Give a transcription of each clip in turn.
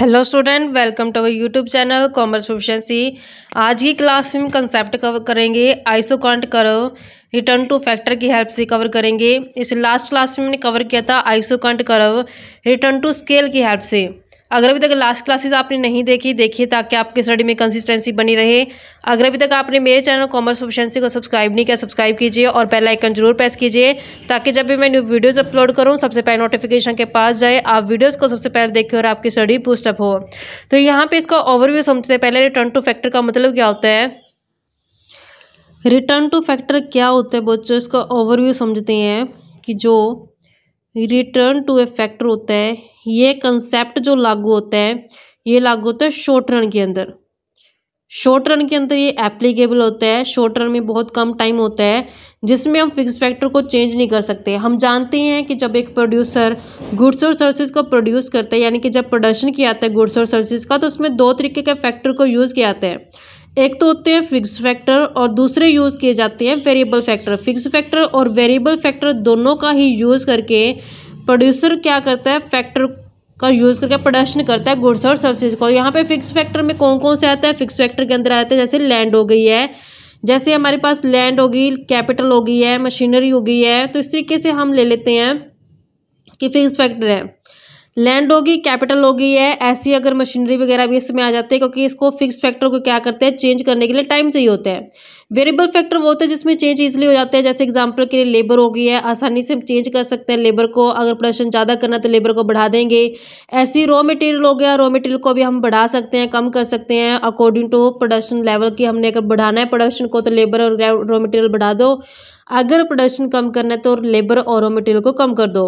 hello student welcome to our YouTube channel commerce proficiency आज की class में concept cover करेंगे isoquant curve return to factor की help से cover करेंगे इस लास्ट क्लास में हमने कवर किया था isoquant curve return to scale की हेल्प से अगर अभी तक लास्ट क्लासेस आपने नहीं देखी देखिए ताकि आपके स्टडी में कंसिस्टेंसी बनी रहे अगर अभी तक आपने मेरे चैनल कॉमर्स ऑफिशेंसी को सब्सक्राइब नहीं किया सब्सक्राइब कीजिए और बेल आइकन जरूर प्रेस कीजिए ताकि जब भी मैं न्यू वीडियोस अपलोड करूँ सबसे पहले नोटिफिकेशन के पास जाए आप वीडियोज़ को सबसे पहले देखें और आपकी स्टडी पुस्टअप हो तो यहाँ पर इसका ओवरव्यू समझते हैं पहले रिटर्न टू फैक्टर का मतलब क्या होता है रिटर्न टू फैक्टर क्या होता है बच्चों इसका ओवरव्यू समझते हैं कि जो रिटर्न टू ए फैक्टर होता है ये कंसेप्ट जो लागू होता है ये लागू होता है शॉर्ट रन के अंदर शॉर्ट रन के अंदर ये एप्लीकेबल होता है शॉर्ट रन में बहुत कम टाइम होता है जिसमें हम फिक्स फैक्टर को चेंज नहीं कर सकते हम जानते हैं कि जब एक प्रोड्यूसर गुड्स और सर्विसेज को प्रोड्यूस करता है यानी कि जब प्रोडक्शन किया जाता है गुड्स और सर्विसेज का तो उसमें दो तरीके के फैक्टर को यूज़ किया जाता है एक तो होते हैं फिक्स फैक्टर और दूसरे यूज़ किए जाते हैं वेरिएबल फैक्टर फिक्स फैक्टर और वेरिएबल फैक्टर दोनों का ही यूज़ करके प्रोड्यूसर क्या करता है फैक्टर का यूज़ करके प्रोडक्शन करता है गुड्स और सर्विसेज को यहाँ पे फिक्स फैक्टर में कौन कौन से आता है फिक्स फैक्टर के अंदर आते हैं जैसे लैंड हो गई है जैसे हमारे पास लैंड होगी कैपिटल हो गई है मशीनरी हो गई है तो इस तरीके से हम ले लेते हैं कि फिक्स फैक्टर है लैंड होगी कैपिटल होगी है ऐसी अगर मशीनरी वगैरह भी इसमें आ जाते हैं क्योंकि इसको फिक्स फैक्टर को क्या करते हैं चेंज करने के लिए टाइम चाहिए होता है वेरिएबल फैक्टर वो होते हैं जिसमें चेंज ईजिली हो जाते हैं जैसे एग्जाम्पल के लिए लेबर हो गई है आसानी से चेंज कर सकते हैं लेबर को अगर प्रोडक्शन ज़्यादा करना तो लेबर को बढ़ा देंगे ऐसी रॉ मटेरियल हो गया रॉ मटेरियल को भी हम बढ़ा सकते हैं कम कर सकते हैं अकॉर्डिंग टू प्रोडक्शन लेवल की हमने अगर बढ़ाना है प्रोडक्शन को तो लेबर और रॉ मटेरियल बढ़ा दो अगर प्रोडक्शन कम करना है तो लेबर और रॉ मटेरियल को कम कर दो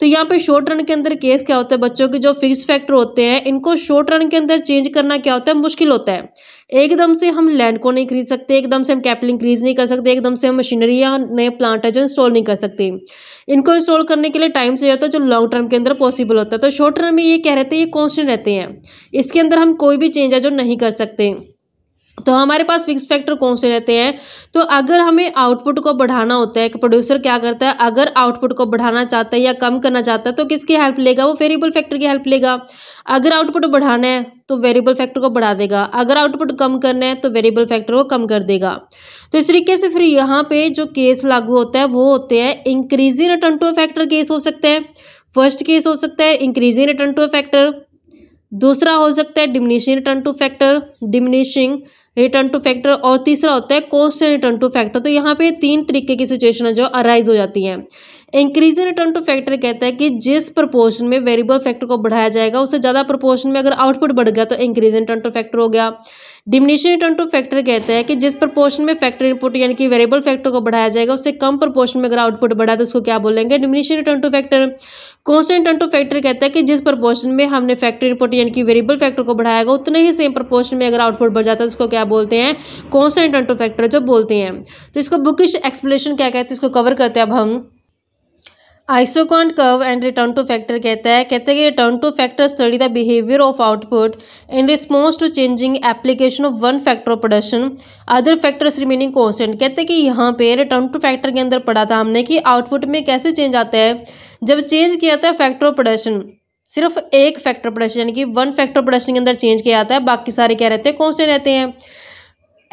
तो यहाँ पे शॉर्ट रन के अंदर केस क्या होता है बच्चों के जो फिक्स फैक्टर होते हैं इनको शॉर्ट रन के अंदर चेंज करना क्या होता है मुश्किल होता है एकदम से हम लैंड को नहीं खरीद सकते एकदम से हम कैपिटल इंक्रीज नहीं कर सकते एकदम से हम मशीनरी या नए प्लांट है जो इंस्टॉल नहीं कर सकते इनको इंस्टॉल करने के लिए टाइम से होता है जो लॉन्ग टर्म के अंदर पॉसिबल होता है तो शॉर्ट टर्म में ये कह रहे थे ये कॉन्स्टेंट रहते हैं इसके अंदर हम कोई भी चेंज है जो नहीं कर सकते तो हमारे पास फिक्स फैक्टर कौन से रहते हैं तो अगर हमें आउटपुट को बढ़ाना होता है कि प्रोड्यूसर क्या करता है अगर आउटपुट को बढ़ाना चाहता है या कम करना चाहता है तो किसकी हेल्प लेगा वो वेरिएबल फैक्टर की हेल्प लेगा अगर आउटपुट बढ़ाना है तो वेरिएबल फैक्टर को बढ़ा देगा अगर आउटपुट कम करना है तो वेरिएबल फैक्टर को कम कर देगा तो इस तरीके से फिर यहाँ पे जो केस लागू होता है वो होते हैं increasing return to factor case हो सकता है फर्स्ट केस हो सकता है इंक्रीजिंग रिटर्न टू फैक्टर दूसरा हो सकता है diminishing return to factor diminishing return to factor और तीसरा होता है कॉन्स्टेंट रिटर्न टू फैक्टर तो यहाँ पे तीन तरीके की सिचुएशन है जो अराइज हो जाती हैं increase in return to factor कहता है कि जिस प्रपोर्शन में वेरिएबल फैक्टर को बढ़ाया जाएगा उससे ज़्यादा प्रपोर्शन में अगर आउटपुट बढ़ गया तो increase in return to factor हो गया डिमिनिशन रिटर्न टू फैक्टर कहता है कि जिस प्रपोर्शन में फैक्टर इनपुट यानी कि वेरिएबल फैक्टर को बढ़ाया जाएगा उससे कम प्रपोर्शन में अगर आउटपुट बढ़ा तो उसको क्या बोलेंगे diminishing return to factor constant return to factor कहता है कि जिस प्रपोर्शन में हमने फैक्टर इनपुट यानी कि वेरिएबल फैक्टर को बढ़ाएगा उतने ही सेम प्रपोर्शन में अगर आउटपुट बढ़ जाता है तो उसको क्या बोलते हैं कॉन्स्टेंट रिटर्न टू फैक्टर जो बोलते हैं तो इसको बुकिश एक्सप्लेनेशन क्या कहते हैं इसको कवर करते हैं अब हम isoquant curve and return to factor कहता है कहते हैं कि return to factor study the behaviour of output in response to changing application of one factor of production other factors remaining constant कहते हैं कि यहाँ पे रिटर्न टू फैक्टर के अंदर पढ़ा था हमने कि आउटपुट में कैसे चेंज आता है जब चेंज किया जाता है फैक्टर ऑफ प्रोडक्शन सिर्फ एक फैक्टर प्रोडक्शन यानी कि वन फैक्टर प्रोडक्शन के अंदर चेंज किया जाता है बाकी सारे क्या रहते हैं कॉन्सेंट रहते हैं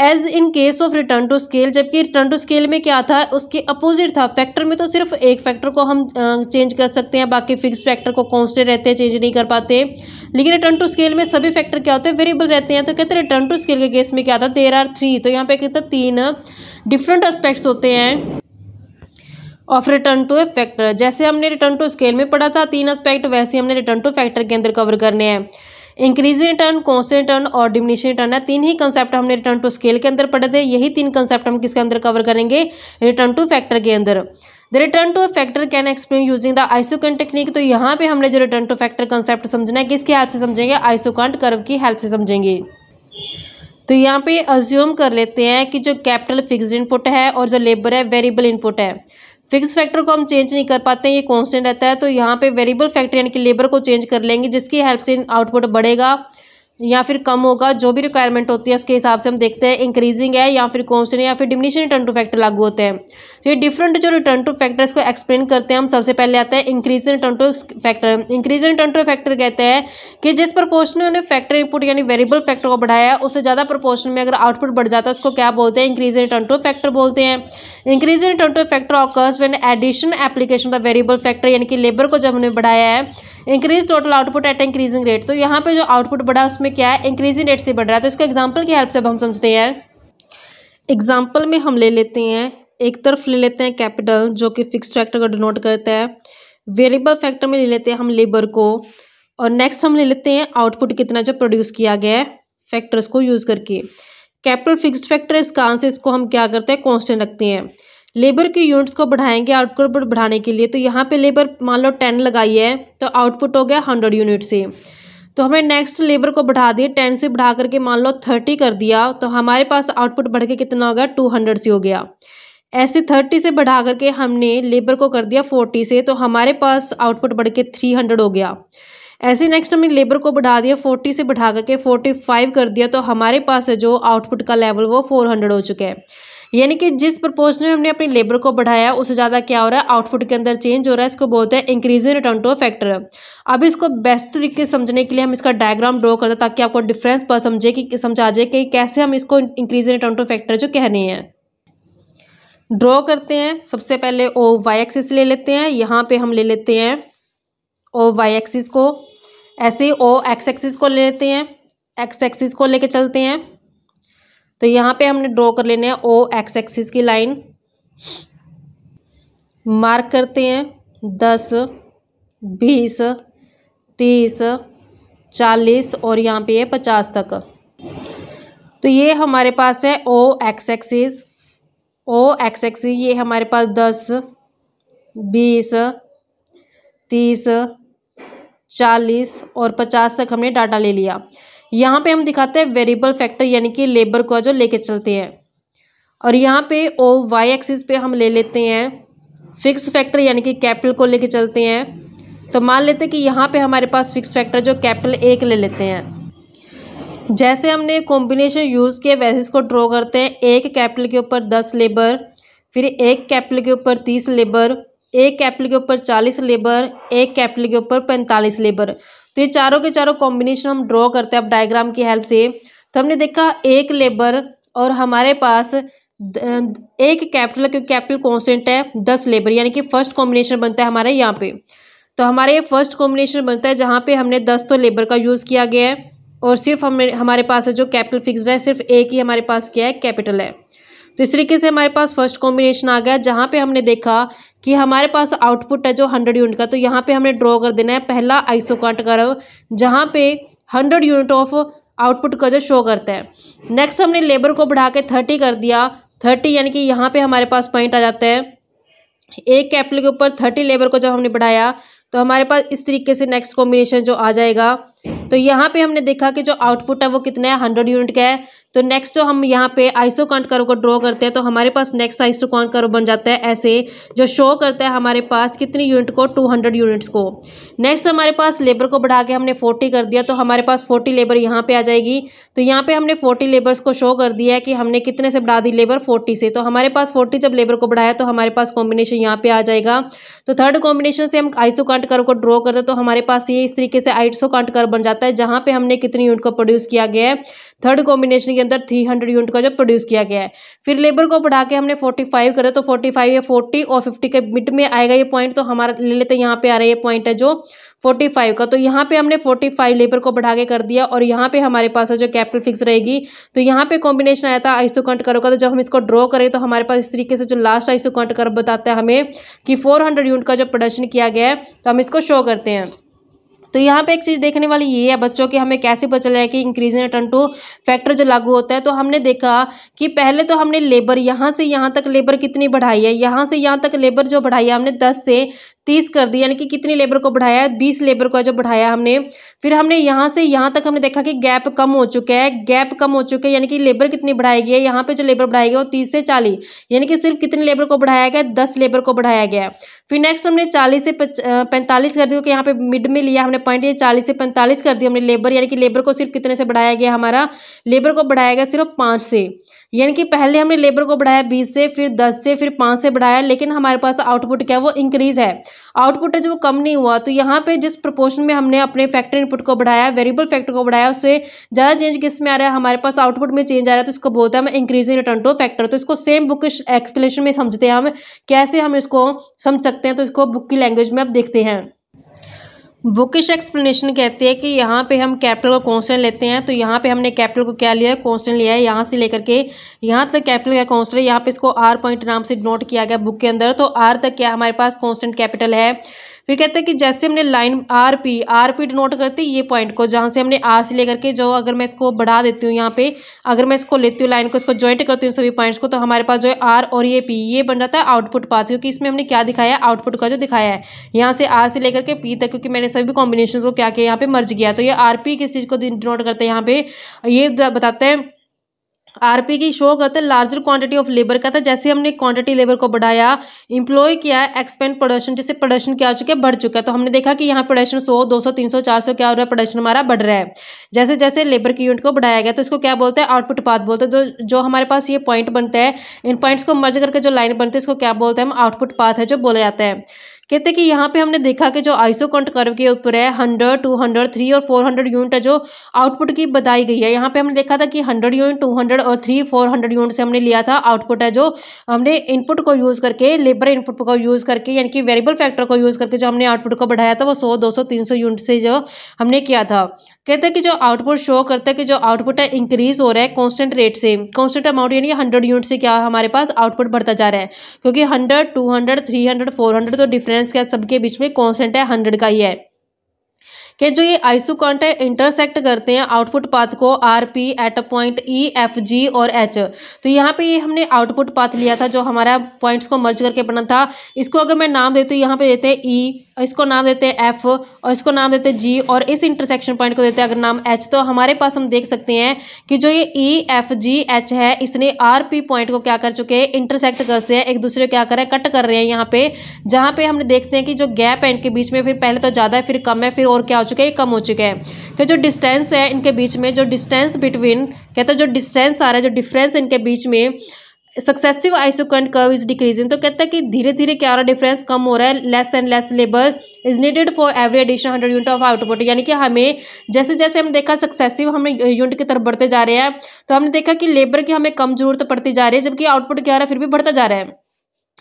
as in case of return to scale जबकि रिटर्न टू स्केल में क्या था उसके अपोजिट था फैक्टर में तो सिर्फ एक फैक्टर को हम चेंज कर सकते हैं बाकी फिक्स फैक्टर को कॉन्स्टेंट रहते हैं चेंज नहीं कर पाते लेकिन रिटर्न टू स्केल में सभी फैक्टर क्या होते हैं वेरिएबल रहते हैं तो कहते हैं रिटर्न टू स्केल के केस में क्या था देर आर थ्री तो यहाँ पे कहते हैं तीन डिफरेंट एस्पेक्ट्स होते हैं of return to a factor जैसे हमने रिटर्न टू स्केल में पढ़ा था तीन एस्पेक्ट वैसे हमने रिटर्न टू फैक्टर के अंदर कवर करने हैं इंक्रीजिंग रिटर्न कॉन्स्टेंट रिटर्न और डिमिनिशिंग रिटर्न है तीन ही कंसेप्ट हमने रिटर्न टू स्केल के अंदर पढ़े थे यही तीन कंसेप्ट हम किसके अंदर कवर करेंगे रिटर्न टू फैक्टर के अंदर the return to factor can explain using the isoquant technique तो यहाँ पे हमने जो रिटर्न टू फैक्टर कंसेप्ट समझना है किसकी हेल्प से समझेंगे आइसोकंट कर्व की हेल्प से समझेंगे तो यहाँ पे अज्यूम कर लेते हैं कि जो कैपिटल फिक्स्ड इनपुट है और जो लेबर है वेरिएबल इनपुट है फिक्स फैक्टर को हम चेंज नहीं कर पाते ये कॉन्स्टेंट रहता है तो यहाँ पे वेरिएबल फैक्टर यानी कि लेबर को चेंज कर लेंगे जिसकी हेल्प से आउटपुट बढ़ेगा या फिर कम होगा जो भी रिक्वायरमेंट होती है उसके हिसाब से हम देखते हैं इंक्रीजिंग है या फिर से या फिर डिमिनिशन रिटर्न टू फैक्टर लागू होते हैं तो ये डिफरेंट जो रिटर्न टू फैक्टर इसको एक्सप्लेन करते हैं हम सबसे पहले आते हैं increase in return to factor increase in return to factor कहते हैं कि जिस प्रपोर्शन में उन्हें फैक्टर इनपुट यानी वेरिएबल फैक्टर को बढ़ाया उससे ज़्यादा प्रपोर्शन में अगर आउटपुट बढ़ जाता है उसको क्या बोलते हैं increase in return to factor बोलते हैं increase in return to factor occurs when addition application the variable factor यानी कि लेबर को जब हमने बढ़ाया है increase total output at increasing rate तो यहाँ पे जो आउटपुट बढ़ा उसमें क्या है इंक्रीजिंग रेट से बढ़ रहा है तो इसको एग्जाम्पल की हेल्प से हम समझते हैं एग्जाम्पल में हम ले लेते हैं एक तरफ ले लेते हैं कैपिटल जो कि फिक्स फैक्टर को डिनोट करता है वेरिएबल फैक्टर में ले लेते हैं हम लेबर को और नेक्स्ट हम ले लेते हैं आउटपुट कितना जो प्रोड्यूस किया गया है फैक्टर्स को यूज़ करके कैपिटल फिक्स्ड फैक्टर इसका आंसर इसको हम क्या करते हैं कॉन्स्टेंट रखते हैं लेबर के यूनिट्स को बढ़ाएंगे आउटपुट बढ़ाने के लिए तो यहाँ पे लेबर मान लो टेन लगाई है तो आउटपुट हो गया हंड्रेड यूनिट से तो हमें नेक्स्ट लेबर को बढ़ा दिया टेन से बढ़ा करके मान लो थर्टी कर दिया तो हमारे पास आउटपुट बढ़ के कितना हो गया टू हंड्रेड से हो गया ऐसे थर्टी से बढ़ा करके हमने लेबर को कर दिया फोर्टी से तो हमारे पास आउटपुट बढ़ के थ्री हंड्रेड हो गया ऐसे नेक्स्ट हमने लेबर को बढ़ा दिया फोर्टी से बढ़ा करके फोर्टी फाइव कर दिया तो हमारे पास जो आउटपुट का लेवल वो फोर हंड्रेड हो चुका है यानी कि जिस प्रपोजन में हमने अपनी लेबर को बढ़ाया उससे ज़्यादा क्या हो रहा है आउटपुट के अंदर चेंज हो रहा है इसको बोलते हैं increase in return to factor अब इसको बेस्ट तरीके से समझने के लिए हम इसका डायग्राम ड्रॉ करते हैं ताकि आपको डिफरेंस पर समझे कि समझा जाए कि कैसे हम इसको increase in return to factor जो कहने हैं ड्रॉ करते हैं सबसे पहले ओ वाई एक्सिस ले लेते हैं यहाँ पे हम ले लेते हैं ओ वाई एक्सिस को ऐसे ओ एक्स एक्सिस को ले लेते हैं एक्स एक्सिस को लेके चलते हैं तो यहाँ पे हमने ड्रॉ कर लेने हैं ओ एक्स एक्सिस की लाइन मार्क करते हैं दस बीस तीस चालीस और यहाँ पे है पचास तक तो ये हमारे पास है O X axis O X axis ये हमारे पास दस बीस तीस चालीस और पचास तक हमने डाटा ले लिया यहाँ पे हम दिखाते हैं वेरिएबल फैक्टर यानी कि लेबर को जो लेके चलते हैं और यहाँ पे ओ वाई एक्सिस पे हम ले लेते हैं फिक्स फैक्टर यानी कि कैपिटल को लेके चलते हैं तो मान लेते हैं कि यहाँ पे हमारे पास फिक्स फैक्टर जो कैपिटल एक ले लेते हैं जैसे हमने कॉम्बिनेशन यूज़ किए वैसे इसको ड्रॉ करते हैं एक कैपिटल के ऊपर दस लेबर फिर एक कैपिटल के ऊपर तीस लेबर एक कैपिटल के ऊपर चालीस लेबर एक कैपिटल के ऊपर पैंतालीस लेबर तो ये चारों के चारों कॉम्बिनेशन हम ड्रॉ करते हैं अब डायग्राम की हेल्प से तो हमने देखा एक लेबर और हमारे पास एक कैपिटल क्योंकि कैपिटल कॉन्स्टेंट है दस लेबर यानी कि फर्स्ट कॉम्बिनेशन बनता है हमारे यहाँ पे तो हमारे ये फर्स्ट कॉम्बिनेशन बनता है जहाँ पे हमने दस तो लेबर का यूज़ किया गया है और सिर्फ हमने हमारे पास है जो कैपिटल फिक्स है सिर्फ एक ही हमारे पास क्या है कैपिटल है तो इस तरीके से हमारे पास फर्स्ट कॉम्बिनेशन आ गया जहाँ पे हमने देखा कि हमारे पास आउटपुट है जो हंड्रेड यूनिट का तो यहाँ पे हमने ड्रॉ कर देना है पहला आइसो काट कर्व जहाँ पे हंड्रेड यूनिट ऑफ आउटपुट का जो शो करता है नेक्स्ट हमने लेबर को बढ़ा के थर्टी कर दिया थर्टी यानी कि यहाँ पे हमारे पास पॉइंट आ जाता है एक कैपिटल के ऊपर थर्टी लेबर को जब हमने बढ़ाया तो हमारे पास इस तरीके से नेक्स्ट कॉम्बिनेशन जो आ जाएगा तो यहाँ पे हमने देखा कि जो आउटपुट है वो कितना है हंड्रेड यूनिट का है तो नेक्स्ट जो हम यहाँ पे कॉन्ट करो को ड्रॉ करते हैं तो हमारे पास नेक्स्ट कॉन्ट करो बन जाता है ऐसे जो शो करता है हमारे पास कितनी यूनिट को टू हंड्रेड यूनिट्स को नेक्स्ट हमारे पास लेबर को बढ़ा के हमने फोर्टी कर दिया तो हमारे पास फोर्टी लेबर यहाँ पर आ जाएगी तो यहाँ पे हमने फोर्टी लेबर्स को शो कर दिया कि हमने कितने से बढ़ा दी लेबर फोर्टी से तो हमारे पास फोर्टी जब लेबर को बढ़ाया तो हमारे पास कॉम्बिनेशन यहाँ पर आ जाएगा तो थर्ड कॉम्बिनेशन से हम आइसोकॉन्ट कर्व को ड्रॉ करते हैं तो हमारे पास ये इस तरीके से आइसोकॉन्ट कर्व बन जाता है जहाँ पर हमने कितनी यूनिट को प्रोड्यूस किया गया है थर्ड कॉम्बिनेशन अंदर थ्री हंड्रेड यूनिट का जो प्रोड्यूस किया गया है फिर लेबर को बढ़ा के हमने फोर्टी फाइव कर दिया तो फोर्टी फाइव या फोर्टी और फिफ्टी के मिड में आएगा ये पॉइंट तो हमारा ले लेते यहाँ पे आ रहा है ये पॉइंट है जो फोर्टी फाइव का तो यहाँ पे हमने फोर्टी फाइव लेबर को बढ़ा के कर दिया और यहाँ पे हमारे पास जो कैपिटल फिक्स रहेगी तो यहाँ पे कॉम्बिनेशन आया था आइसो कंट करो का तो जब हम इसको ड्रॉ करें तो हमारे पास इस तरीके से जो लास्ट आइसो कंट कर बताता है हमें कि फोर हंड्रेड यूनिट का जो प्रोडक्शन किया गया है तो हम इसको शो करते हैं तो यहाँ पे एक चीज़ देखने वाली ये है बच्चों की हमें कैसे पता चला है कि increase in return to factor जो लागू होता है तो हमने देखा कि पहले तो हमने लेबर यहाँ से यहाँ तक लेबर कितनी बढ़ाई है यहाँ से यहाँ तक लेबर जो बढ़ाई है हमने दस से तीस कर दी यानी कि कितनी लेबर को बढ़ाया है बीस लेबर को जो बढ़ाया हमने फिर हमने यहाँ से यहाँ तक हमने देखा कि गैप कम हो चुका है गैप कम हो चुका है यानी कि लेबर कितनी बढ़ाई गई है यहाँ पे जो लेबर बढ़ाई गई वो तीस से चालीस यानी कि सिर्फ कितने लेबर को बढ़ाया गया दस लेबर को बढ़ाया गया फिर नेक्स्ट हमने चालीस से पैंतालीस कर दी क्योंकि यहाँ पे मिड में लिया हमने पॉइंट ये चालीस से पैंतालीस कर दी हमने लेबर यानी कि लेबर को सिर्फ कितने से बढ़ाया गया हमारा लेबर को बढ़ाया गया सिर्फ पाँच से यानी कि पहले हमने लेबर को बढ़ाया बीस से फिर दस से फिर पाँच से बढ़ाया लेकिन हमारे पास आउटपुट क्या है वो इंक्रीज़ है आउटपुट है जो वो कम नहीं हुआ तो यहाँ पे जिस प्रपोर्शन में हमने अपने फैक्टर इनपुट को बढ़ाया वेरिएबल फैक्टर को बढ़ाया उससे ज़्यादा चेंज किस में आ रहा है हमारे पास आउटपुट में चेंज आ रहा है तो इसको बोलते हैं हम इंक्रीजिंग रिटर्न टू फैक्टर तो इसको सेम बुक एक्सप्लेनेशन में समझते हैं हम कैसे हम इसको समझ सकते हैं तो इसको बुक की लैंग्वेज में आप देखते हैं बुकिश एक्सप्लेनेशन कहते हैं कि यहाँ पे हम कैपिटल का कॉन्सटेंट लेते हैं तो यहाँ पे हमने कैपिटल को क्या लिया है कॉन्सटेंट लिया है यहाँ से लेकर के यहाँ तक कैपिटल का कॉन्सटेंट है यहाँ पे इसको आर पॉइंट नाम से नोट किया गया बुक के अंदर तो आर तक क्या हमारे पास कॉन्स्टेंट कैपिटल है फिर कहते हैं कि जैसे हमने line R P R P denote करते ये पॉइंट को जहाँ से हमने आर से लेकर के जो अगर मैं इसको बढ़ा देती हूँ यहाँ पे अगर मैं इसको लेती हूँ लाइन को इसको ज्वाइंट करती हूँ सभी पॉइंट्स को तो हमारे पास जो है आर और ये पी ये बन जाता है आउटपुट पाथ क्योंकि इसमें हमने क्या दिखाया आउटपुट का जो दिखाया है यहाँ से आर से लेकर के पी तक क्योंकि मैंने सभी कॉम्बिनेशन को क्या किया यहाँ पे मर्ज किया तो ये आर पी किस चीज़ को डिनोट करते हैं यहाँ पे ये बताते हैं आरपी की शो करते लार्जर क्वांटिटी ऑफ लेबर का था जैसे हमने क्वांटिटी लेबर को बढ़ाया इंप्लॉय किया है एक्सपेंड प्रोडक्शन जैसे प्रोडक्शन क्या हो चुका है बढ़ चुका है तो हमने देखा कि यहाँ प्रोडक्शन सो दो सौ तीन सौ चार सौ क्या हो रहा है प्रोडक्शन हमारा बढ़ रहा है जैसे जैसे लेबर की यूनिट को बढ़ाया गया तो इसको क्या बोलते हैं आउटपुट पाथ बोलते हैं जो तो जो हमारे पास ये पॉइंट बनता है इन पॉइंट्स को मर्ज करके जो लाइन बनती है इसको क्या बोलते हैं हम आउटपुट पाथ है जो बोला जाता है कहते हैं कि यहाँ पे हमने देखा कि जो आइसोकॉन्ट कर्व के ऊपर है हंड्रेड टू हंड्रेड थ्री और फोर हंड्रेड यूनिट है जो आउटपुट की बताई गई है यहाँ पे हमने देखा था कि हंड्रेड यूनिट टू हंड्रेड और थ्री फोर हंड्रेड यूनिट से हमने लिया था आउटपुट है जो हमने इनपुट को यूज़ करके लेबर इनपुट को यूज़ करके यानी कि वेरिएबल फैक्टर को यूज़ करके जो हमने आउटपुट को बढ़ाया था वो सौ दो सौ तीन सौ यूनिट से जो हमने किया था कहते हैं कि जो आउटपुट शो करता है कि जो आउटपुट है इंक्रीज हो रहा है कॉन्स्टेंट रेट से कॉन्स्टेंट अमाउंट यानी हंड्रेड यूनिट से क्या हमारे पास आउटपुट बढ़ता जा रहा है क्योंकि hundred two hundred three hundred four hundred तो डिफरेंट डिफरेंस क्या सबके बीच में कॉन्सेंट है हंड्रेड का ही है कि जो ये आइसोकॉन्ट है इंटरसेक्ट करते हैं आउटपुट पाथ को R P at point E F G और एच तो यहाँ पे ये हमने आउटपुट पाथ लिया था जो हमारा पॉइंट्स को मर्ज करके बना था इसको अगर मैं नाम देती हूँ यहाँ पे देते हैं ई e, इसको नाम देते हैं एफ और इसको नाम देते हैं जी और इस इंटरसेक्शन पॉइंट को देते हैं अगर नाम एच तो हमारे पास हम देख सकते हैं कि जो ये ई एफ जी एच है इसने आर पी पॉइंट को क्या कर चुके हैं इंटरसेक्ट करते हैं एक दूसरे को क्या कर रहे हैं कट कर रहे हैं यहाँ पे जहाँ पे हमने देखते हैं कि जो गैप है इनके बीच में फिर पहले तो ज़्यादा है फिर कम है फिर और क्या हो चुका है कम हो चुका है तो जो डिस्टेंस है इनके बीच में जो डिस्टेंस बिटवीन कहते हैं जो डिस्टेंस आ रहा है जो डिफरेंस इनके बीच में successive isoquant curve is decreasing तो कहता है कि धीरे धीरे क्या हो रहा है डिफरेंस कम हो रहा है less and less labour is needed for every addition hundred unit of output यानी कि हमें जैसे जैसे हमने देखा सक्सेसिव हमने यूनिट की तरफ बढ़ते जा रहे हैं तो हमने देखा कि लेबर की हमें कम जरूरत पड़ती जा रही है जबकि आउटपुट क्या हो रहा है फिर भी बढ़ता जा रहा है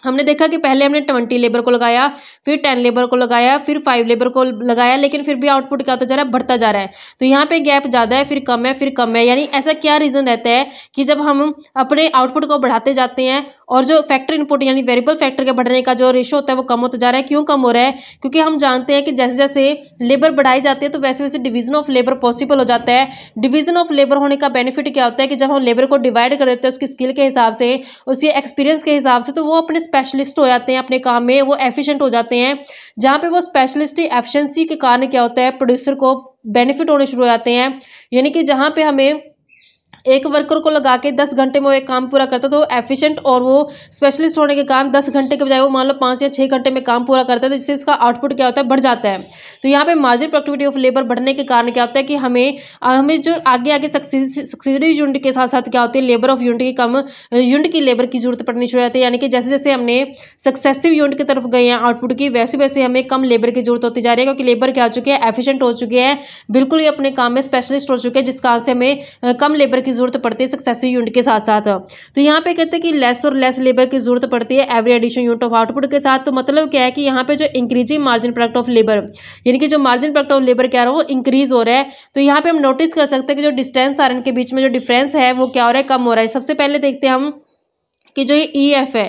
हमने देखा कि पहले हमने ट्वेंटी लेबर को लगाया फिर टेन लेबर को लगाया फिर फाइव लेबर को लगाया लेकिन फिर भी आउटपुट क्या होता जा रहा है बढ़ता जा रहा है तो यहाँ पे गैप ज़्यादा है फिर कम है फिर कम है यानी ऐसा क्या रीज़न रहता है कि जब हम अपने आउटपुट को बढ़ाते जाते हैं और जो फैक्टर इनपुट यानी वेरिएबल फैक्टर के बढ़ने का जो रेशो होता है वो कम होता जा रहा है क्यों कम हो रहा है क्योंकि हम जानते हैं कि जैसे जैसे लेबर बढ़ाई जाती है तो वैसे वैसे डिवीजन ऑफ लेबर पॉसिबल हो जाता है डिवीजन ऑफ लेबर होने का बेनिफिट क्या होता है कि जब हम लेबर को डिवाइड कर देते हैं उसकी स्किल के हिसाब से उसके एक्सपीरियंस के हिसाब से तो वो अपने स्पेशलिस्ट हो जाते हैं अपने काम में वो एफिशेंट हो जाते हैं जहाँ पर वो स्पेशलिस्ट एफिशेंसी के कारण क्या होता है प्रोड्यूसर को बेनिफिट होने शुरू हो जाते हैं यानी कि जहाँ पे हमें एक वर्कर को लगा के दस घंटे में वो एक काम पूरा करता तो एफिशिएंट और वो स्पेशलिस्ट होने के कारण दस घंटे के बजाय वो मान लो पाँच या छः घंटे में काम पूरा करता है तो जिससे इसका आउटपुट क्या होता है बढ़ जाता है तो यहाँ पे मार्जिन प्रोडक्टिविटी ऑफ लेबर बढ़ने के कारण क्या होता है कि हमें हमें जो आगे आगे सक्सीडरी यूनिट के साथ साथ क्या होती है लेबर ऑफ यूनिट की कम यूनिट की लेबर की जरूरत पड़नी शुरू होती है यानी कि जैसे जैसे हमने सक्सेसिव यूनिट की तरफ गए हैं आउटपुट की वैसे वैसे हमें कम लेबर की जरूरत होती जा रही है क्योंकि लेबर क्या हो चुकी है एफिशिएंट हो चुके हैं बिल्कुल ही अपने काम में स्पेशलिस्ट हो चुके हैं जिस कारण से हमें कम लेबर की की ज़रूरत पड़ती है सक्सेसिव यूनिट के साथ साथ तो यहाँ पे कहते हैं कि लेस और लेस लेबर की ज़रूरत पड़ती है every addition unit of output के साथ तो मतलब क्या है कि यहाँ पे जो increasing margin product of labour यानी कि जो मार्जिन प्रोडक्ट ऑफ लेबर क्या रहा है वो इंक्रीज हो रहा है तो यहाँ पे हम नोटिस कर सकते हैं कि जो डिस्टेंस आर के बीच में जो डिफरेंस है वो क्या हो रहा है कम हो रहा है सबसे पहले देखते हैं हम कि जो ये ई e एफ है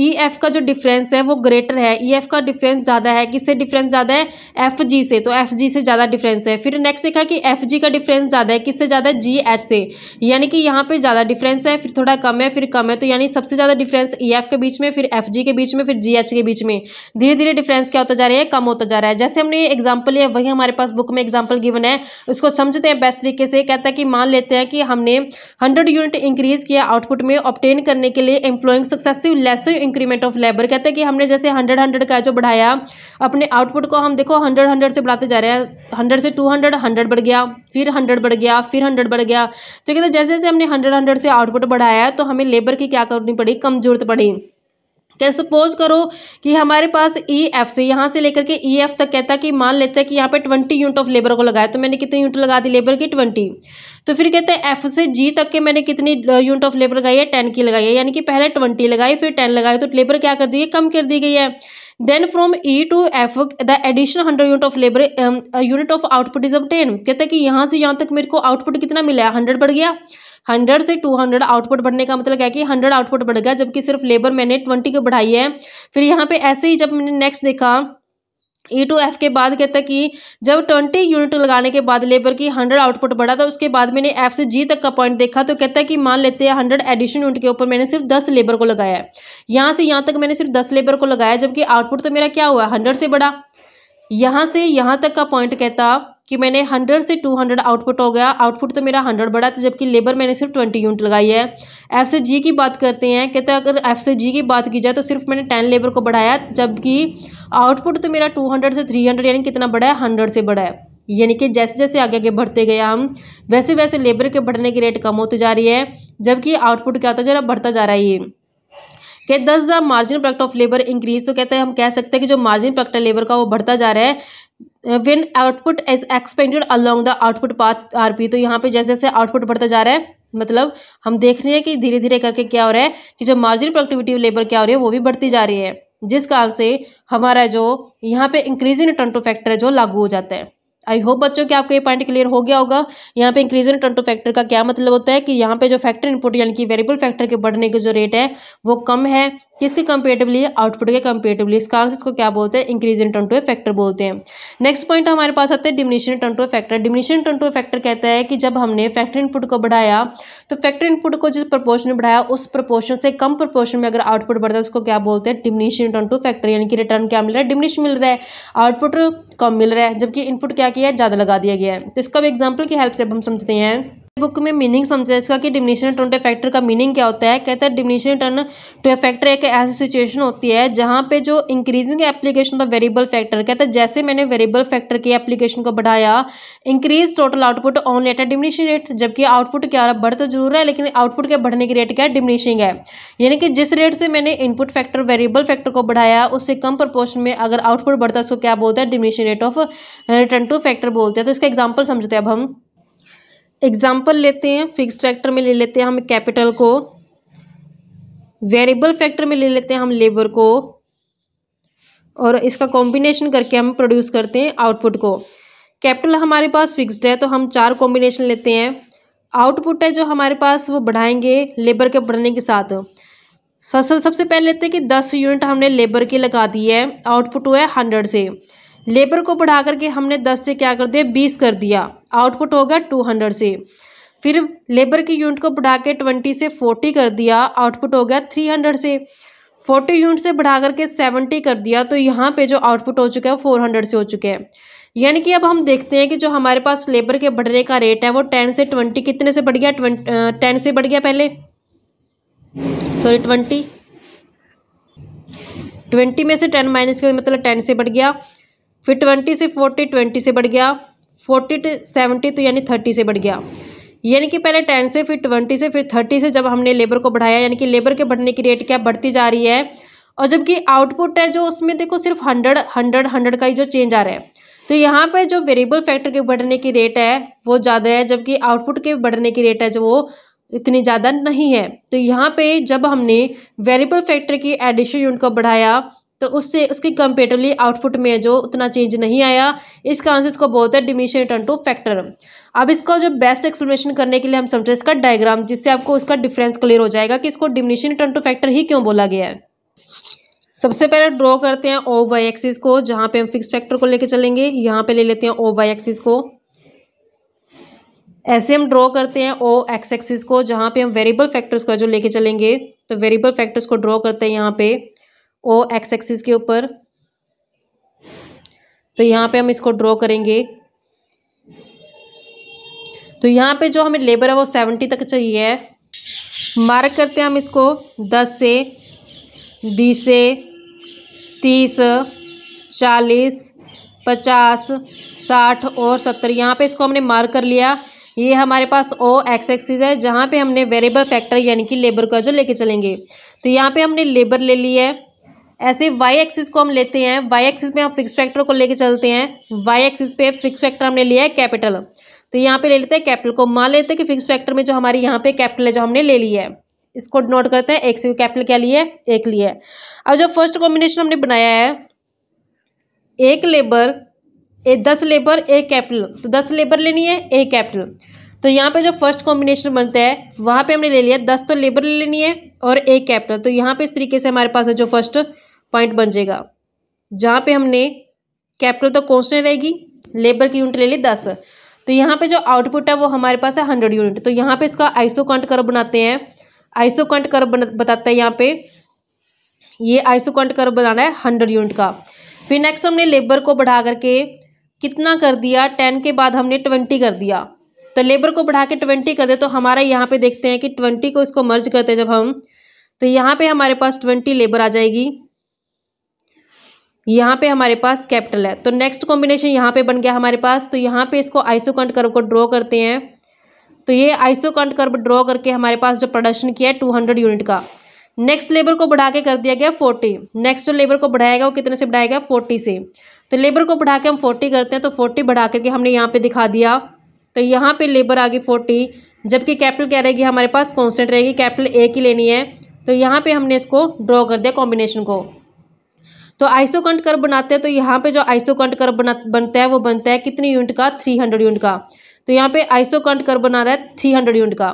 ई e एफ का जो डिफरेंस है वो ग्रेटर है ई e एफ का डिफरेंस ज़्यादा है किससे डिफरेंस ज़्यादा है एफ जी से तो एफ जी से ज़्यादा डिफरेंस है फिर नेक्स्ट देखा कि एफ जी का डिफरेंस ज़्यादा है किससे ज़्यादा जी एच से यानी कि यहाँ पे ज़्यादा डिफरेंस है फिर थोड़ा कम है फिर कम है तो यानी सबसे ज़्यादा डिफरेंस ई एफ के बीच में फिर एफ जी के बीच में फिर जी एच के बीच में धीरे धीरे डिफरेंस क्या होता जा रहा है कम होता जा रहा है जैसे हमने एग्जाम्पल लिया वही हमारे पास बुक में एग्जाम्पल गिवन है उसको समझते हैं बेस्ट तरीके से कहता है कि मान लेते हैं कि हमने हंड्रेड यूनिट इंक्रीज़ किया आउटपुट में ऑप्टेन करने के लिए employing successive lesser increment of labour कहते हैं कि हमने जैसे हंड्रेड हंड्रेड का जो बढ़ाया अपने आउटपुट को हम देखो हंड्रेड हंड्रेड से बढ़ाते जा रहे हैं हंड्रेड से टू हंड्रेड हंड्रेड बढ़ गया फिर हंड्रेड बढ़ गया फिर हंड्रेड बढ़ गया तो कहते हैं जैसे जैसे हमने हंड्रेड हंड्रेड से आउटपुट बढ़ाया तो हमें लेबर की क्या करनी पड़ी कम जरूरत पड़ी क्या तो सपोज करो कि हमारे पास ई e एफ से यहाँ से लेकर के ई e एफ तक कहता है कि मान लेते हैं कि यहाँ पे ट्वेंटी यूनिट ऑफ लेबर को लगाया तो मैंने कितनी यूनिट लगा दी लेबर की ट्वेंटी तो फिर कहते हैं एफ से जी तक के मैंने कितनी यूनिट ऑफ लेबर लगाई है टेन की लगाई है यानी कि पहले ट्वेंटी लगाई फिर टेन लगाई तो लेबर क्या कर दी है कम कर दी गई है then from E to F the additional hundred unit of labour unit of output is of ten कहते हैं कि यहाँ से यहाँ तक मेरे को आउटपुट कितना मिला है हंड्रेड बढ़ गया हंड्रेड से टू हंड्रेड आउटपुट बढ़ने का मतलब क्या है कि हंड्रेड आउटपुट बढ़ गया जबकि सिर्फ लेबर मैंने ट्वेंटी को बढ़ाई है फिर यहाँ पे ऐसे ही जब मैंने नेक्स्ट देखा ई टू एफ के बाद कहता कि जब ट्वेंटी यूनिट लगाने के बाद लेबर की हंड्रेड आउटपुट बढ़ा था तो उसके बाद मैंने एफ से जी तक का पॉइंट देखा तो कहता है कि मान लेते हैं हंड्रेड एडिशन यूनिट के ऊपर मैंने सिर्फ दस लेबर को लगाया है यहाँ से यहाँ तक मैंने सिर्फ दस लेबर को लगाया जबकि आउटपुट तो मेरा क्या हुआ हंड्रेड से बढ़ा यहाँ से यहाँ तक का पॉइंट कहता कि मैंने 100 से 200 आउटपुट हो गया आउटपुट तो मेरा 100 बढ़ा था जबकि लेबर मैंने सिर्फ 20 यूनिट लगाई है एफ से जी की बात करते हैं कहते हैं अगर एफ से जी की बात की जाए तो सिर्फ मैंने 10 लेबर को बढ़ाया जबकि आउटपुट तो मेरा 200 से 300 यानी कितना बढ़ा है हंड्रेड से बढ़ा है यानी कि जैसे जैसे आगे आगे बढ़ते गए हम वैसे वैसे लेबर के बढ़ने की रेट कम होती जा रही है जबकि आउटपुट क्या होता जा रहा बढ़ता जा रहा है ये कि दस the margin product of labour increase तो कहते हैं हम कह सकते हैं कि जो मार्जिन प्रोडक्ट लेबर का वो बढ़ता जा रहा है when output is expanded along the output path R P तो यहाँ पे जैसे जैसे आउटपुट बढ़ता जा रहा है मतलब हम देख रहे हैं कि धीरे धीरे करके क्या हो रहा है कि जो मार्जिन प्रोडक्टिविटी लेबर क्या हो रही है वो भी बढ़ती जा रही है जिस कारण से हमारा जो यहाँ पे increase in return to factor है जो लागू हो जाता है आई होप बच्चों कि आपको ये पॉइंट क्लियर हो गया होगा यहाँ पे increase in return to factor का क्या मतलब होता है कि यहाँ पे जो फैक्टर इनपुट यानी कि वेरिएबल फैक्टर के बढ़ने के जो रेट है वो कम है किसके कंपेटिवली है आउटपुट के कंपेटिवली इस कारण से इसको क्या बोलते हैं increase in return to factor बोलते हैं नेक्स्ट पॉइंट हमारे पास आता है diminishing return to factor diminishing return to factor कहता है कि जब हमने फैक्टर इनपुट को बढ़ाया तो फैक्टर इनपुट को जिस प्रपोर्शन में बढ़ाया उस प्रपोर्शन से कम प्रपोर्शन में अगर आउटपुट बढ़ता है उसको क्या बोलते हैं डिमिनिशन टन टू फैक्टर यानी कि रिटर्न क्या मिल रहा है डिमिनिश मिल रहा है आउटपुट कम मिल रहा है जबकि इनपुट क्या किया है ज़्यादा लगा दिया गया है तो इसका भी एग्जाम्पल की हेल्प से हम समझते हैं बुक में मीनिंग समझा इसका कि डिमिनिशन टर्न फैक्टर का मीनिंग क्या होता है कहता है डिमिनिशन टर्न फैक्टर एक ऐसी सिचुएशन होती है जहाँ पे जो increasing application of variable factor कहता है जैसे मैंने वेरिएबल फैक्टर की एप्लीकेशन को बढ़ाया increase total output on rate है रेट जबकि आउटपुट क्या रहा बढ़ तो जरूर है लेकिन आउटपुट के बढ़ने की रेट क्या है डिमिनिशिंग है यानी कि जिस रेट से मैंने इनपुट फैक्टर वेरिएबल फैक्टर को बढ़ाया उससे कम प्रपोर्शन में अगर आउटपुट बढ़ता है उसको क्या बोलते हैं diminishing rate of return to factor बोलते हैं तो इसका एग्जाम्पल समझते हैं अब हम एग्जाम्पल लेते हैं फिक्स फैक्टर में ले लेते हैं हम कैपिटल को वेरिएबल फैक्टर में ले लेते हैं हम लेबर को और इसका कॉम्बिनेशन करके हम प्रोड्यूस करते हैं आउटपुट को कैपिटल हमारे पास फिक्स्ड है तो हम चार कॉम्बिनेशन लेते हैं आउटपुट है जो हमारे पास वो बढ़ाएंगे लेबर के बढ़ने के साथ सबसे पहले लेते हैं कि दस यूनिट हमने लेबर के लगा दी है आउटपुट हुआ है हंड्रेड से लेबर को बढ़ा करके हमने दस से क्या कर दिया बीस कर दिया आउटपुट होगा टू हंड्रेड से फिर लेबर की यूनिट को बढ़ा के ट्वेंटी से फोर्टी कर दिया आउटपुट हो गया थ्री हंड्रेड से फोर्टी यूनिट से बढ़ा करके सेवेंटी कर दिया तो यहाँ पे जो आउटपुट हो चुका है फोर हंड्रेड से हो चुके हैं यानी कि अब हम देखते हैं कि जो हमारे पास लेबर के बढ़ने का रेट है वो टेन से ट्वेंटी कितने से बढ़ गया टेन से बढ़ गया पहले सॉरी ट्वेंटी ट्वेंटी में से टेन माइनस कर मतलब टेन से बढ़ गया फिर ट्वेंटी से फोर्टी ट्वेंटी से बढ़ गया फोर्टी टू सेवेंटी तो यानी थर्टी से बढ़ गया यानी कि पहले टेन से फिर ट्वेंटी से फिर थर्टी से जब हमने लेबर को बढ़ाया यानी कि लेबर के बढ़ने की रेट क्या बढ़ती जा रही है और जबकि आउटपुट है जो उसमें देखो सिर्फ हंड्रेड हंड्रेड हंड्रेड का ही जो चेंज आ रहा है तो यहाँ पर जो वेरिएबल फैक्टर के बढ़ने की रेट है वो ज़्यादा है जबकि आउटपुट के बढ़ने की रेट है जो वो इतनी ज़्यादा नहीं है तो यहाँ पे जब हमने वेरिएबल फैक्टर की एडिशन यूनिट को बढ़ाया तो उससे उसके कंपेटिवली आउटपुट में जो उतना चेंज नहीं आया इस कारण से इसको बोलते हैं डिमिशन रिटर्न टू फैक्टर अब इसको जो बेस्ट एक्सप्लेनेशन करने के लिए हम समझे इसका डायग्राम जिससे आपको उसका डिफरेंस क्लियर हो जाएगा कि इसको डिमिशन रिटर्न टू फैक्टर ही क्यों बोला गया है सबसे पहले ड्रॉ करते हैं ओ वाई एक्सिस को जहाँ पे हम फिक्स फैक्टर को लेके चलेंगे यहाँ पे ले लेते हैं ओ वाई एक्सिस को ऐसे हम ड्रॉ करते हैं ओ एक्स एक्सिस को जहाँ पे हम वेरिएबल फैक्टर्स का जो लेके चलेंगे तो वेरिएबल फैक्टर्स को ड्रॉ करते हैं यहाँ पे ओ एक्स एक्सिस के ऊपर तो यहाँ पे हम इसको ड्रॉ करेंगे तो यहाँ पे जो हमें लेबर है वो सेवेंटी तक चाहिए है मार्क करते हैं हम इसको दस से बीस से तीस चालीस पचास साठ और सत्तर यहाँ पे इसको हमने मार्क कर लिया ये हमारे पास ओ एक्स एक्सिस है जहाँ पे हमने वेरिएबल फैक्टर यानी कि लेबर का जो लेके चलेंगे तो यहाँ पे हमने लेबर ले ली है ऐसे वाई एक्सिस को हम लेते हैं वाई एक्सिस में हम फिक्स फैक्टर को लेके चलते हैं वाई एक्सिस पे फिक्स फैक्टर हमने लिया है कैपिटल तो यहाँ पे ले लेते हैं कैपिटल को मान लेते हैं कि फिक्स फैक्टर में जो हमारे यहाँ पे कैपिटल है जो हमने ले लिया है इसको नोट करते हैं एक से कैपिटल क्या लिया है एक लिया है अब जो फर्स्ट कॉम्बिनेशन हमने बनाया है एक लेबर एक दस लेबर एक कैपिटल तो दस लेबर लेनी है एक कैपिटल तो यहाँ पे जो फर्स्ट कॉम्बिनेशन बनता है वहाँ पे हमने ले लिया दस तो लेबर ले लेनी है और एक कैपिटल तो यहाँ पे इस तरीके से हमारे पास है जो फर्स्ट पॉइंट बन जाएगा जहाँ पे हमने कैपिटल तो कॉन्स्टेंट रहेगी लेबर की यूनिट ले ली दस तो यहाँ पे जो आउटपुट है वो हमारे पास है हंड्रेड यूनिट तो यहाँ पे इसका आइसोकॉन्ट कर्व बनाते हैं आइसोकॉन्ट कर्व बताते हैं यहाँ पे ये आइसोकॉन्ट कर्व बनाना है हंड्रेड यूनिट का फिर नेक्स्ट हमने लेबर को बढ़ा करके कितना कर दिया टेन के बाद हमने ट्वेंटी कर दिया तो लेबर को बढ़ा के ट्वेंटी कर दे तो हमारा यहाँ पे देखते हैं कि ट्वेंटी को इसको मर्ज करते हैं जब हम तो यहाँ पे हमारे पास ट्वेंटी लेबर आ जाएगी यहाँ पे हमारे पास कैपिटल है तो नेक्स्ट कॉम्बिनेशन यहाँ पे बन गया हमारे पास तो यहाँ पे इसको आइसोकंट कर्व को ड्रॉ करते हैं तो ये आइसोकंट कर्व ड्रॉ करके हमारे पास जो प्रोडक्शन किया है टू हंड्रेड यूनिट का नेक्स्ट लेबर को बढ़ा के कर दिया गया फोर्टी नेक्स्ट जो लेबर को बढ़ाएगा वो कितने से बढ़ाएगा फोर्टी से तो लेबर को बढ़ा के हम फोर्टी करते हैं तो फोर्टी बढ़ा करके हमने यहाँ पे दिखा दिया तो यहाँ पे लेबर आ गई फोर्टी जबकि कैपिटल क्या रहेगी हमारे पास कॉन्स्टेंट रहेगी कैपिटल ए की लेनी है तो यहाँ पे हमने इसको ड्रॉ कर दिया कॉम्बिनेशन को तो आइसोकंट कर्व बनाते हैं तो यहाँ पे जो आइसोकंट कर्व बना बनता है वो बनता है कितने यूनिट का थ्री हंड्रेड यूनिट का तो यहाँ पे आइसोकंट कर्व बना रहा है थ्री हंड्रेड यूनिट का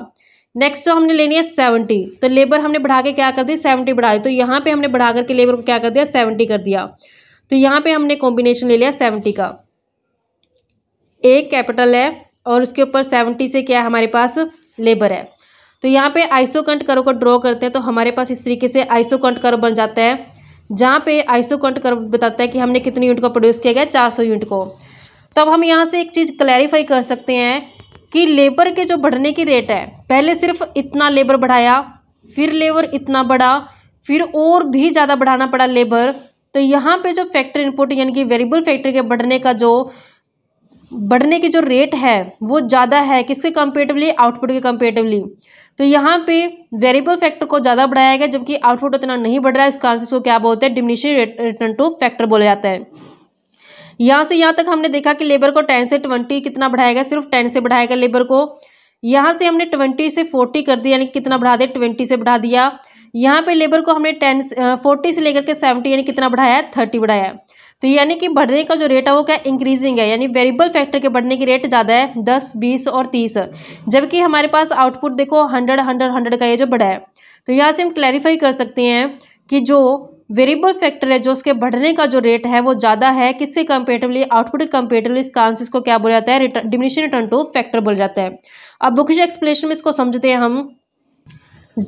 नेक्स्ट जो हमने लेनी है सेवेंटी तो लेबर हमने बढ़ा के क्या कर दी सेवेंटी बढ़ा दी तो यहाँ पे हमने बढ़ा करके लेबर को क्या कर दिया सेवेंटी कर दिया तो यहाँ पे हमने कॉम्बिनेशन ले लिया सेवेंटी का एक कैपिटल है और उसके ऊपर सेवेंटी से क्या है हमारे पास लेबर है तो यहाँ पे आइसोकंट कर्व को ड्रॉ करते हैं तो हमारे पास इस तरीके से आइसोकंट कर्व बन जाता है जहाँ पे आइसो कंट कर बताता है कि हमने कितनी यूनिट को प्रोड्यूस किया गया चार सौ यूनिट को तब तो हम यहाँ से एक चीज़ क्लैरिफाई कर सकते हैं कि लेबर के जो बढ़ने की रेट है पहले सिर्फ इतना लेबर बढ़ाया फिर लेबर इतना बढ़ा फिर और भी ज़्यादा बढ़ाना पड़ा लेबर तो यहाँ पे जो फैक्टर इनपुट यानी कि वेरिएबल फैक्टर के बढ़ने का जो बढ़ने की जो रेट है वो ज़्यादा है किसके कंपेटिवली आउटपुट के कंपेटिवली तो यहाँ पे वेरिएबल फैक्टर को ज़्यादा बढ़ाया गया जबकि आउटपुट उतना नहीं बढ़ रहा है इस कारण से इसको क्या बोलते हैं डिमिनिशिंग रिटर्न टू फैक्टर बोला जाता है यहाँ से यहाँ तक हमने देखा कि लेबर को टेन से ट्वेंटी कितना बढ़ाएगा सिर्फ टेन से बढ़ाएगा लेबर को यहाँ से हमने ट्वेंटी से फोर्टी कर दिया यानी कितना बढ़ा दिया ट्वेंटी से बढ़ा दिया यहाँ पे लेबर को हमने टेन फोर्टी से लेकर के सेवेंटी यानी कितना बढ़ाया थर्टी बढ़ाया तो यानी कि बढ़ने का जो रेट है वो क्या इंक्रीजिंग है यानी वेरिएबल फैक्टर के बढ़ने की रेट ज़्यादा है दस बीस और तीस जबकि हमारे पास आउटपुट देखो हंड्रेड हंड्रेड हंड्रेड का ये जो बढ़ा है तो यहाँ से हम क्लैरिफाई कर सकते हैं कि जो वेरिएबल फैक्टर है जो उसके बढ़ने का जो रेट है वो ज़्यादा है किससे कंपेटिवली आउटपुट कंपेटिवली इस कारण से इसको क्या बोला जाता है डिमिनिशन रिटर्न टू फैक्टर बोल जाता है अब बुकिश एक्सप्लेनेशन में इसको समझते हैं हम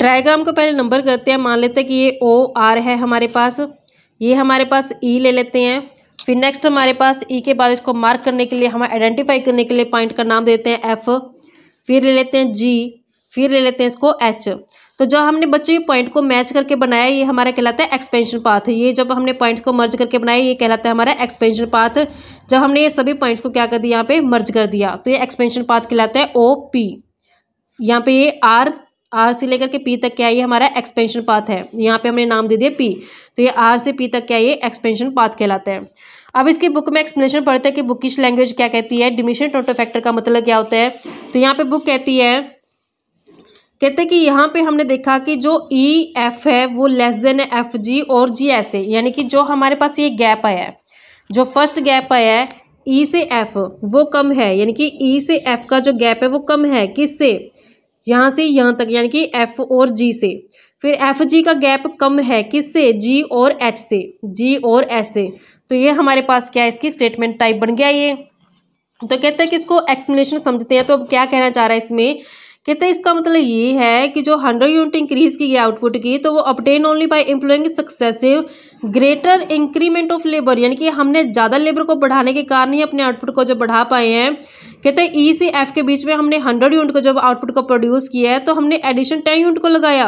डायग्राम को पहले नंबर करते हैं मान लेते हैं कि ये ओ आर है हमारे पास ये हमारे पास ई e ले लेते हैं फिर नेक्स्ट हमारे पास ई e के बाद इसको मार्क करने के लिए हम आइडेंटिफाई करने के लिए पॉइंट का नाम देते हैं एफ फिर ले लेते हैं जी फिर ले लेते हैं इसको एच तो जो हमने बच्चों ये पॉइंट को मैच करके बनाया ये हमारा कहलाता है एक्सपेंशन पाथ ये जब हमने पॉइंट्स को मर्ज करके बनाया ये कहलाता है हमारा एक्सपेंशन पाथ जब हमने ये सभी पॉइंट्स को क्या कर दिया यहाँ पे मर्ज कर दिया तो ये एक्सपेंशन पाथ कहलाता है ओ पी यहाँ पे ये आर आर से लेकर के पी तक क्या है ये हमारा एक्सपेंशन पाथ है यहाँ पे हमने नाम दे दिया पी तो ये आर से पी तक क्या ये एक्सपेंशन पाथ कहलाता है अब इसके बुक में एक्सप्लेनेशन पढ़ते हैं कि बुकिश लैंग्वेज क्या कहती है डिमिशन टोटो फैक्टर का मतलब क्या होता है तो यहाँ पे बुक कहती है कहते हैं कि यहाँ पे हमने देखा कि जो ई e, एफ है वो लेस देन एफ जी और जी ऐसे यानी कि जो हमारे पास ये गैप आया है जो फर्स्ट गैप आया है ई e से एफ वो कम है यानी कि ई e से एफ का जो गैप है वो कम है किससे यहाँ से यहाँ तक यानी कि एफ और जी से फिर एफ जी का गैप कम है किस से जी और एच से जी और एच से तो ये हमारे पास क्या है इसकी स्टेटमेंट टाइप बन गया ये तो कहते हैं कि इसको एक्सप्लेनेशन समझते हैं तो अब क्या कहना चाह रहा है इसमें कहते हैं इसका मतलब ये है कि जो हंड्रेड यूनिट इंक्रीज की गई आउटपुट की तो वो obtain only by employing successive greater increment of labour यानी कि हमने ज़्यादा लेबर को बढ़ाने के कारण ही अपने आउटपुट को जो बढ़ा पाए हैं कहते हैं ई e से एफ के बीच में हमने हंड्रेड यूनिट को जब आउटपुट को प्रोड्यूस किया है तो हमने एडिशन टेन यूनिट को लगाया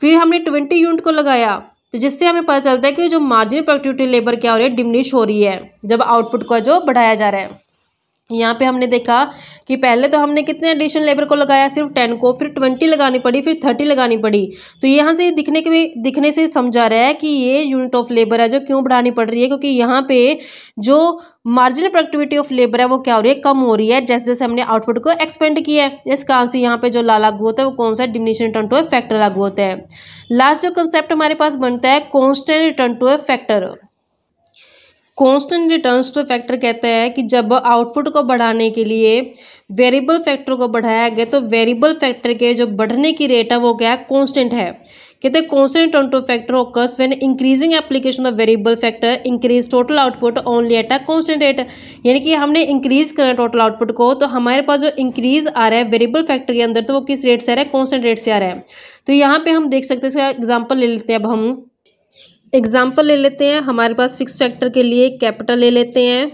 फिर हमने ट्वेंटी यूनिट को लगाया तो जिससे हमें पता चलता है कि जो मार्जिन प्रोडक्टिविटी लेबर क्या हो रही है डिमिनिश हो रही है जब आउटपुट का जो बढ़ाया जा रहा है यहाँ पे हमने देखा कि पहले तो हमने कितने एडिशनल लेबर को लगाया सिर्फ टेन को फिर ट्वेंटी लगानी पड़ी फिर थर्टी लगानी पड़ी तो यहाँ से दिखने के भी दिखने से समझा रहा है कि ये यूनिट ऑफ लेबर है जो क्यों बढ़ानी पड़ रही है क्योंकि यहाँ पे जो मार्जिनल प्रोडक्टिविटी ऑफ लेबर है वो क्या हो रही है कम हो रही है जैसे जैसे हमने आउटपुट को एक्सपेंड किया है इस कारण से यहाँ पे जो ला लागू होता है वो कौन सा diminishing return to a factor लागू होता है लास्ट जो कंसेप्ट हमारे पास बनता है constant return to a factor constant returns to factor कहता है कि जब आउटपुट को बढ़ाने के लिए वेरिएबल फैक्टर को बढ़ाया गया तो वेरिएबल फैक्टर के जो बढ़ने की रेट है वो क्या है कॉन्स्टेंट है कहते हैं constant return to factor occurs when increasing application of variable factor increase total output only at a constant rate यानी कि हमने इंक्रीज है टोटल आउटपुट को तो हमारे पास जो इंक्रीज आ रहा है वेरिएबल फैक्टर के अंदर तो वो किस रेट से आ रहा है कॉन्स्टेंट रेट से आ रहा है तो यहाँ पर हम देख सकते हैं इसका एग्जाम्पल ले लेते हैं अब हम एग्जाम्पल ले लेते हैं हमारे पास फिक्स फैक्टर के लिए कैपिटल ले लेते हैं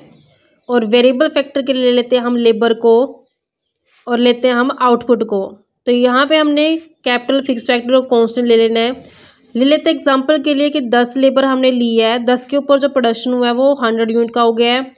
और वेरिएबल फैक्टर के लिए ले लेते हैं हम लेबर को और लेते हैं हम आउटपुट को तो यहाँ पे हमने कैपिटल फिक्स फैक्टर और कॉन्स्टेंट ले लेना है ले लेते एग्जाम्पल के लिए कि दस लेबर हमने लिया है दस के ऊपर जो प्रोडक्शन हुआ है वो हंड्रेड यूनिट का हो गया है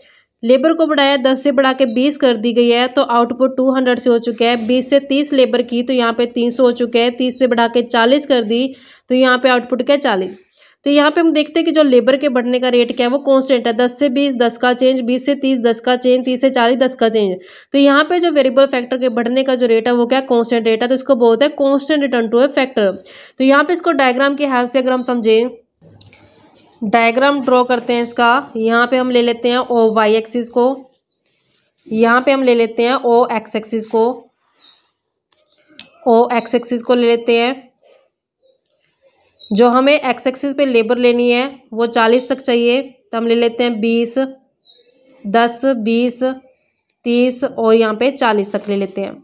लेबर को बढ़ाया दस से बढ़ा के बीस कर दी गई है तो आउटपुट टू हंड्रेड से हो चुका है बीस से तीस लेबर की तो यहाँ पे तीन सौ हो चुके हैं तीस से बढ़ा के चालीस कर दी तो यहाँ पे आउटपुट क्या चालीस तो यहाँ पे हम देखते हैं कि जो लेबर के बढ़ने का रेट क्या है वो कॉन्स्टेंट है दस से बीस दस का चेंज बीस से तीस दस का चेंज तीस से चालीस दस का चेंज तो यहाँ पे जो वेरिएबल फैक्टर के बढ़ने का जो रेट है वो क्या कॉन्स्टेंट रेट है तो इसको बोलते हैं constant return to a factor तो यहाँ पे इसको डायग्राम की हेल्प से अगर हम समझें डायग्राम ड्रॉ करते हैं इसका यहाँ पे हम ले लेते हैं ओ वाई एक्सिस को यहाँ पे हम ले लेते हैं ओ एक्स एक्सिस को ओ एक्स एक्सिस को ले लेते हैं जो हमें एक्स एक्सिस पे लेबर लेनी है वो चालीस तक चाहिए तो हम ले लेते हैं बीस दस बीस तीस और यहाँ पे चालीस तक ले लेते हैं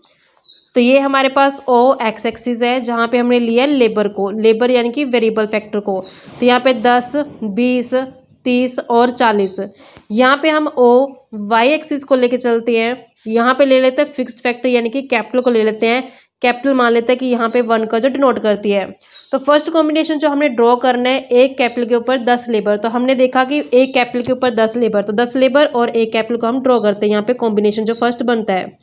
तो ये हमारे पास ओ एक्स एक्सिस है जहाँ पे हमने लिया लेबर को लेबर यानी कि वेरिएबल फैक्टर को तो यहाँ पे दस बीस तीस और चालीस यहाँ पे हम ओ वाई एक्सिस को लेके चलते हैं यहाँ पे ले लेते हैं फिक्स्ड फैक्टर यानी कि कैपिटल को ले लेते हैं कैपिटल मान लेते हैं कि यहाँ पे वन का जो डिनोट करती है तो फर्स्ट कॉम्बिनेशन जो हमने ड्रॉ करना है एक कैपिल के ऊपर दस लेबर तो हमने देखा कि एक कैपिल के ऊपर दस लेबर तो दस लेबर और एक कैपिल को हम ड्रॉ करते हैं यहाँ पे कॉम्बिनेशन जो फर्स्ट बनता है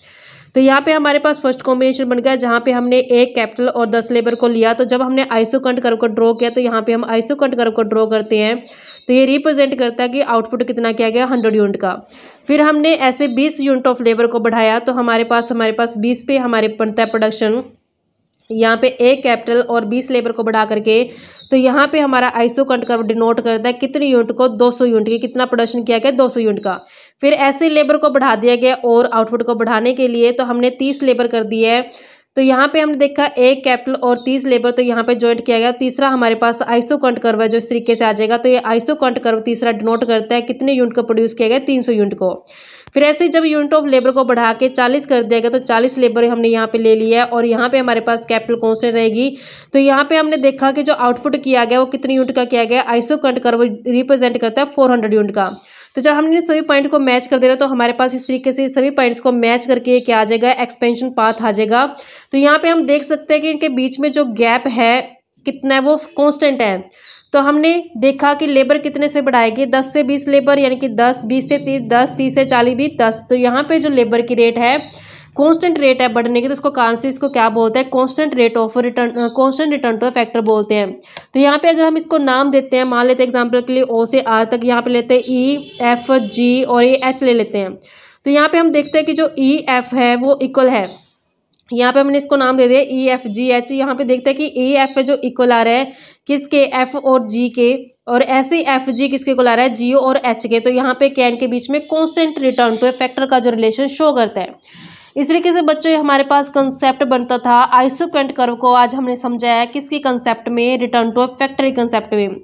तो यहाँ पे हमारे पास फर्स्ट कॉम्बिनेशन बन गया जहाँ पे हमने एक कैपिटल और दस लेबर को लिया तो जब हमने आइसोकंट कर्व को ड्रॉ किया तो यहाँ पे हम आइसोकंट कर्व को ड्रॉ करते हैं तो ये रिप्रेजेंट करता है कि आउटपुट कितना किया गया हंड्रेड यूनिट का फिर हमने ऐसे बीस यूनिट ऑफ लेबर को बढ़ाया तो हमारे पास हमारे पास बीस पे हमारे बनता है प्रोडक्शन यहाँ पे ए कैपिटल और बीस लेबर को बढ़ा करके तो यहाँ पे हमारा आइसो कंट का डिनोट करता है कितनी यूनिट को 200 यूनिट की कितना प्रोडक्शन किया गया 200 यूनिट का फिर ऐसे लेबर को बढ़ा दिया गया और आउटपुट को बढ़ाने के लिए तो हमने 30 लेबर कर दिए है तो यहाँ पे हमने देखा ए कैपिटल और तीस लेबर तो यहाँ पे ज्वाइंट किया गया तीसरा हमारे पास आइसो कंट कर्व है जो इस तरीके से आ जाएगा तो ये आइसो कंट कर्व तीसरा डिनोट करता है कितने यूनिट को प्रोड्यूस किया गया तीन यूनिट को फिर ऐसे जब यूनिट ऑफ लेबर को बढ़ा के चालीस कर दिया गया तो चालीस लेबर हमने यहाँ पे ले लिया है और यहाँ पे हमारे पास कैपिटल कॉन्स्टेंट रहेगी तो यहाँ पे हमने देखा कि जो आउटपुट किया गया वो कितनी यूनिट का किया गया आइसो कंट कर वो रिप्रेजेंट करता है फोर हंड्रेड यूनिट का तो जब हमने सभी पॉइंट को मैच कर देना तो हमारे पास इस तरीके से सभी पॉइंट्स को मैच करके क्या आ जाएगा एक्सपेंशन पाथ आ जाएगा तो यहाँ पर हम देख सकते हैं कि इनके बीच में जो गैप है कितना है वो कॉन्स्टेंट है तो हमने देखा कि लेबर कितने से बढ़ाएगी दस से बीस लेबर यानी कि दस बीस से तीस दस तीस से चालीस बीस दस तो यहाँ पे जो लेबर की रेट है कांस्टेंट रेट है बढ़ने की तो इसको कारण से इसको क्या बोलते हैं constant rate of return constant return to factor बोलते हैं तो यहाँ पे अगर हम इसको नाम देते हैं मान लेते हैं एग्जाम्पल के लिए ओ से आर तक यहाँ पे लेते हैं ई एफ जी और ये एच ले लेते हैं तो यहाँ पे हम देखते हैं कि जो ई e, एफ है वो इक्वल है यहाँ पे हमने इसको नाम दे दिया ई एफ जी एच यहाँ पे देखते हैं कि ए e, एफ जो इक्वल आ रहा है किसके एफ और जी के और ऐसे एफ जी किसके इक्वल आ रहा है जीओ और एच के तो यहाँ पे कैन के बीच में constant return to a factor का जो रिलेशन शो करता है इस तरीके से बच्चों हमारे पास कंसेप्ट बनता था आइसोक एंड कर्व को आज हमने समझाया किसके कंसेप्ट में रिटर्न टू फैक्ट्री कंसेप्ट में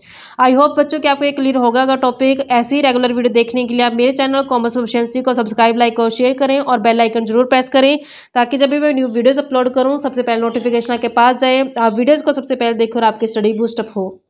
आई होप बच्चों कि आपको ये क्लियर होगा अगर टॉपिक ऐसे ही रेगुलर वीडियो देखने के लिए आप मेरे चैनल कॉमर्स प्रोफिशेंसी को सब्सक्राइब लाइक और शेयर करें और बेल आइकन जरूर प्रेस करें ताकि जब भी मैं न्यू वीडियोज़ अपलोड करूँ सबसे पहले नोटिफिकेशन आपके पास जाए आप वीडियोज़ को सबसे पहले देखो और आपकी स्टडी बूस्टअप हो